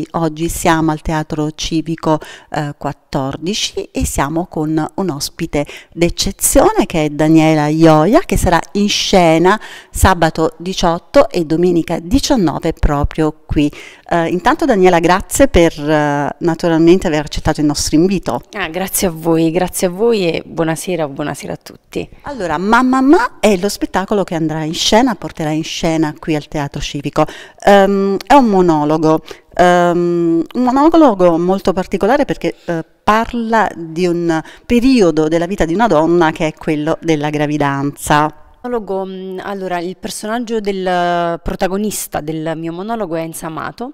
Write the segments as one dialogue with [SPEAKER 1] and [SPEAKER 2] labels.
[SPEAKER 1] Bravi. Oggi siamo al Teatro Civico eh, 14 e siamo con un ospite d'eccezione che è Daniela Ioia che sarà in scena sabato 18 e domenica 19 proprio qui Uh, intanto Daniela, grazie per uh, naturalmente aver accettato il nostro invito. Ah, grazie a voi, grazie a voi e buonasera, buonasera a tutti. Allora, Mamma Ma è lo spettacolo che andrà in scena, porterà in scena qui al Teatro Civico. Um, è un monologo, um, un monologo molto particolare perché uh, parla di un periodo della vita di una donna che è quello della gravidanza
[SPEAKER 2] monologo, mm, allora il personaggio del eh, protagonista del mio monologo è Ensamato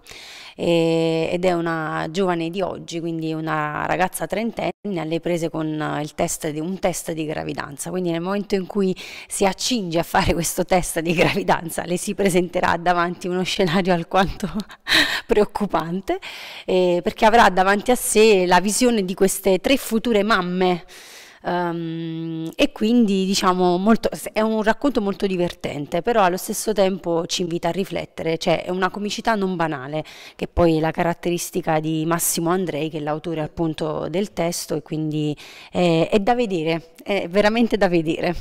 [SPEAKER 2] eh, ed è una giovane di oggi, quindi una ragazza trentenne alle prese con eh, test di, un test di gravidanza, quindi nel momento in cui si accinge a fare questo test di gravidanza le si presenterà davanti uno scenario alquanto preoccupante eh, perché avrà davanti a sé la visione di queste tre future mamme Um, e quindi diciamo molto, è un racconto molto divertente, però allo stesso tempo ci invita a riflettere, cioè è una comicità non banale, che poi è la caratteristica di Massimo Andrei, che è l'autore appunto del testo, e quindi è, è da vedere, è veramente da vedere.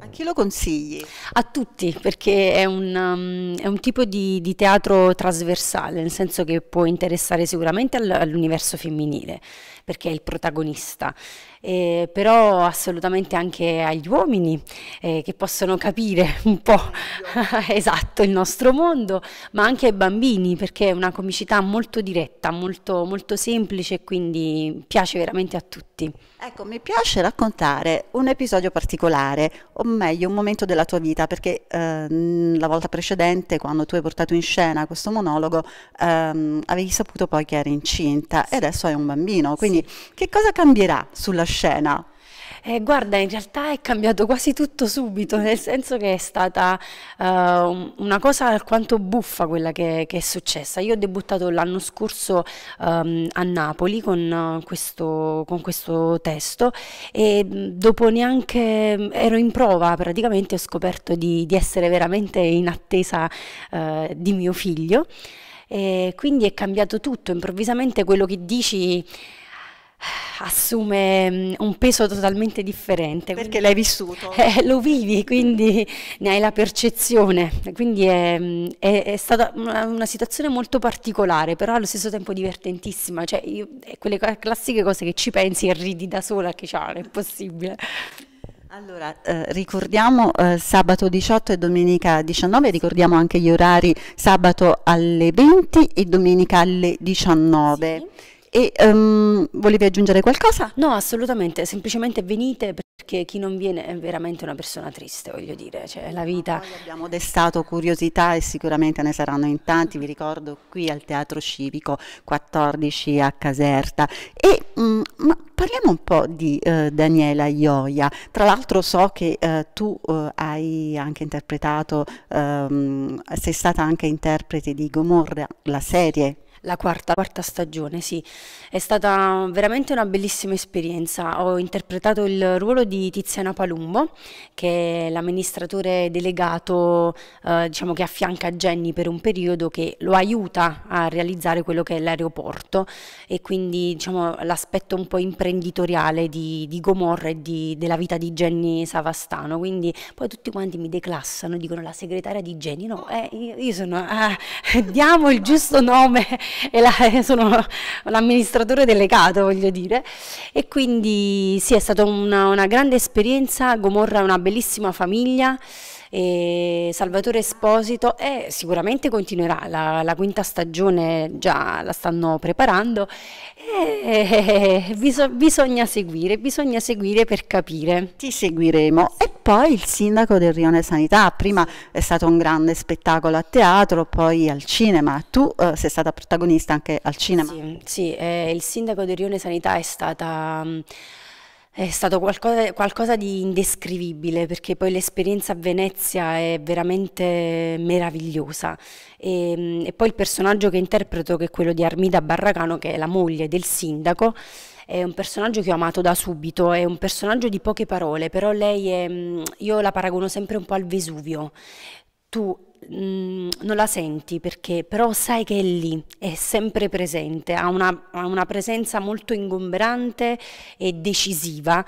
[SPEAKER 2] A chi lo consigli? A tutti, perché è un, um, è un tipo di, di, teatro trasversale, nel senso che può interessare sicuramente all'universo femminile, perché è il protagonista, eh, però assolutamente anche agli uomini eh, che possono capire un po' esatto il nostro mondo, ma anche ai bambini perché è una comicità molto diretta, molto, molto semplice e
[SPEAKER 1] quindi piace veramente a tutti. Ecco, mi piace raccontare un episodio particolare, o meglio un momento della tua vita, perché ehm, la volta precedente, quando tu hai portato in scena questo monologo, ehm, avevi saputo poi che eri incinta sì. e adesso hai un bambino, quindi così, che cosa cambierà sulla scena?
[SPEAKER 2] Eh, guarda, in realtà è cambiato quasi tutto subito, nel senso che è stata uh, una cosa alquanto buffa quella che, che è successa. Io ho debuttato l'anno scorso um, a Napoli con, uh, questo, con, questo, testo e mm, dopo neanche mm, ero in prova, praticamente ho scoperto di, di essere veramente in attesa uh, di mio figlio. E quindi è cambiato tutto, improvvisamente quello che dici assume mm, un peso totalmente differente. Perché l'hai vissuto? Eh, lo vivi, quindi ne hai la percezione, quindi è, mm, è, è stata una, una, situazione molto particolare, però allo stesso tempo divertentissima, cioè io, quelle classiche cose che ci pensi e ridi da sola, che ciao, non è possibile.
[SPEAKER 1] Allora, eh, ricordiamo eh, sabato 18 e domenica 19, ricordiamo anche gli orari sabato alle 20 e domenica alle 19. Sì. E um, volevi aggiungere qualcosa? No, assolutamente, semplicemente venite perché chi non viene è veramente una persona triste, voglio dire, cioè la vita... Noi abbiamo destato curiosità e sicuramente ne saranno in tanti, vi ricordo qui al Teatro Civico 14 a Caserta. E, um, ma parliamo un po' di uh, Daniela Ioia, tra l'altro so che uh, tu uh, hai anche interpretato, um, sei stata anche interprete di Gomorra, la serie la quarta, quarta stagione, sì. È
[SPEAKER 2] stata veramente una bellissima esperienza. Ho interpretato il ruolo di Tiziana Palumbo, che è l'amministratore delegato eh, diciamo che affianca Jenny per un periodo che lo aiuta a realizzare quello che è l'aeroporto e quindi diciamo, l'aspetto un po' imprenditoriale di, di Gomorra e di, della vita di Jenny Savastano. Quindi poi tutti quanti mi declassano, dicono la segretaria di Jenny, no, eh, io, io sono, eh, diamo il giusto nome e la, sono amministratore delegato, voglio dire. E quindi sì, è stata una, una grande esperienza, Gomorra è una bellissima famiglia. Salvatore Esposito e sicuramente continuerà la, la, quinta stagione già la stanno preparando e,
[SPEAKER 1] e, e, bisogna seguire bisogna seguire per capire ti seguiremo e poi il sindaco del Rione Sanità, prima è stato un grande spettacolo a teatro, poi al cinema, tu eh, sei stata protagonista anche al cinema. Sì,
[SPEAKER 2] sì eh, il sindaco del Rione Sanità è stata... Mh, mm, è stato qualcosa, qualcosa, di indescrivibile perché poi l'esperienza a Venezia è veramente meravigliosa e, ehm, e, poi il personaggio che interpreto che è quello di Armida Barracano che è la moglie del sindaco è un personaggio che ho amato da subito, è un personaggio di poche parole però lei è, mm, io la paragono sempre un po' al Vesuvio, tu Mm, non la senti perché però sai che è lì, è sempre presente, ha una, ha una presenza molto ingombrante e decisiva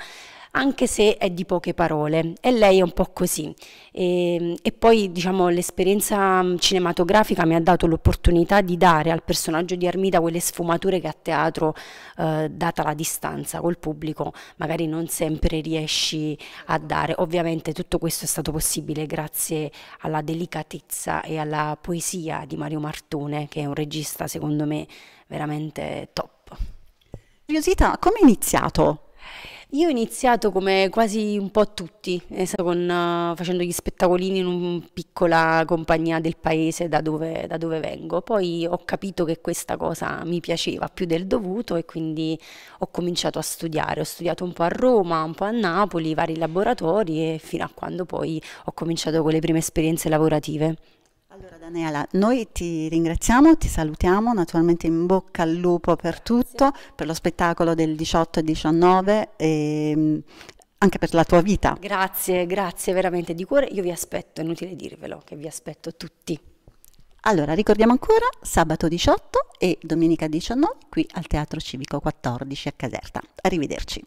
[SPEAKER 2] anche se è di poche parole e lei è un po' così. E, ehm, e poi diciamo l'esperienza mm, cinematografica mi ha dato l'opportunità di dare al personaggio di Armida quelle sfumature che a teatro, eh, data la distanza col pubblico, magari non sempre riesci a dare. Ovviamente tutto questo è stato possibile grazie alla delicatezza e alla poesia di Mario Martone, che è un regista secondo me veramente top.
[SPEAKER 1] Curiosità, come è iniziato?
[SPEAKER 2] Io ho iniziato come quasi un po' tutti, con, uh, facendo gli spettacolini in una piccola compagnia del paese da dove, da dove vengo. Poi ho capito che questa cosa mi piaceva più del dovuto e quindi ho cominciato a studiare. Ho studiato un po' a Roma, un po' a Napoli, vari laboratori
[SPEAKER 1] e fino a quando poi ho cominciato con le prime esperienze lavorative. Allora Daniela, noi ti ringraziamo, ti salutiamo, naturalmente in bocca al lupo per tutto, Grazie. per lo spettacolo del 18 e 19 e mm, anche per la tua vita.
[SPEAKER 2] Grazie, grazie veramente di cuore. Io vi aspetto, è inutile dirvelo, che vi aspetto tutti.
[SPEAKER 1] Allora, ricordiamo ancora sabato 18 e domenica 19 qui al Teatro Civico 14 a Caserta. Arrivederci.